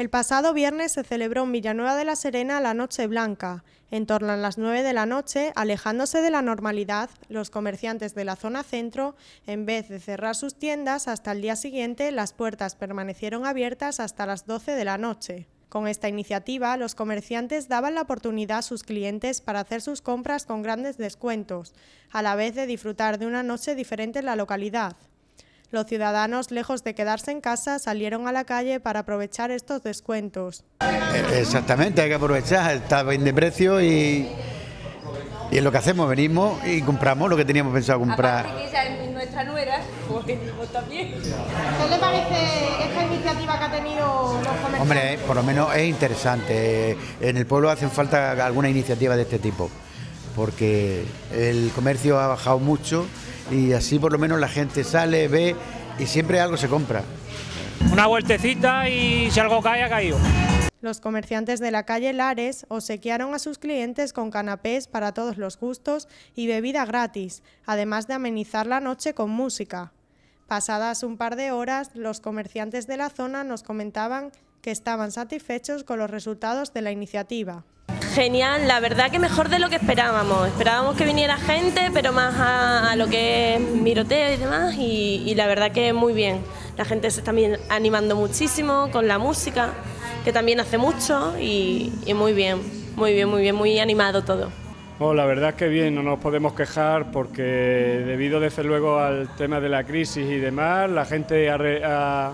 El pasado viernes se celebró en Villanueva de la Serena la Noche Blanca. En torno a las 9 de la noche, alejándose de la normalidad, los comerciantes de la zona centro, en vez de cerrar sus tiendas hasta el día siguiente, las puertas permanecieron abiertas hasta las 12 de la noche. Con esta iniciativa, los comerciantes daban la oportunidad a sus clientes para hacer sus compras con grandes descuentos, a la vez de disfrutar de una noche diferente en la localidad. Los ciudadanos, lejos de quedarse en casa, salieron a la calle para aprovechar estos descuentos. Eh, exactamente, hay que aprovechar, está bien de precio y, es lo que hacemos, venimos y compramos lo que teníamos pensado comprar. Aparte que ella es nuestra nuera, pues también. ¿Qué le parece esta iniciativa que ha tenido los comerciantes? Hombre, por lo menos es interesante. En el pueblo hacen falta alguna iniciativa de este tipo, porque el comercio ha bajado mucho y así por lo menos la gente sale, ve y siempre algo se compra. Una vueltecita y si algo cae, ha caído. Los comerciantes de la calle Lares obsequiaron a sus clientes con canapés para todos los gustos y bebida gratis, además de amenizar la noche con música. Pasadas un par de horas, los comerciantes de la zona nos comentaban que estaban satisfechos con los resultados de la iniciativa genial, la verdad que mejor de lo que esperábamos. Esperábamos que viniera gente, pero más a, lo que es miroteo y demás, y, la verdad que muy bien. La gente se está animando muchísimo con la música, que también hace mucho, y, muy bien, muy bien, muy bien, muy animado todo. Oh, la verdad que bien, no nos podemos quejar porque debido desde luego al tema de la crisis y demás, la gente ha,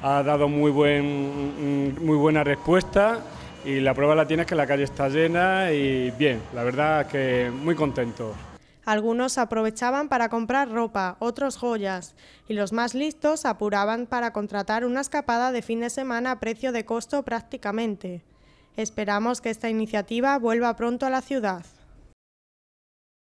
dado muy, buen, mm, mm, muy buena respuesta y la prueba la tienes que la calle está llena y bien, la verdad que muy contento. Algunos aprovechaban para comprar ropa, otros joyas, y los más listos apuraban para contratar una escapada de fin de semana a precio de costo prácticamente. Esperamos que esta iniciativa vuelva pronto a la ciudad.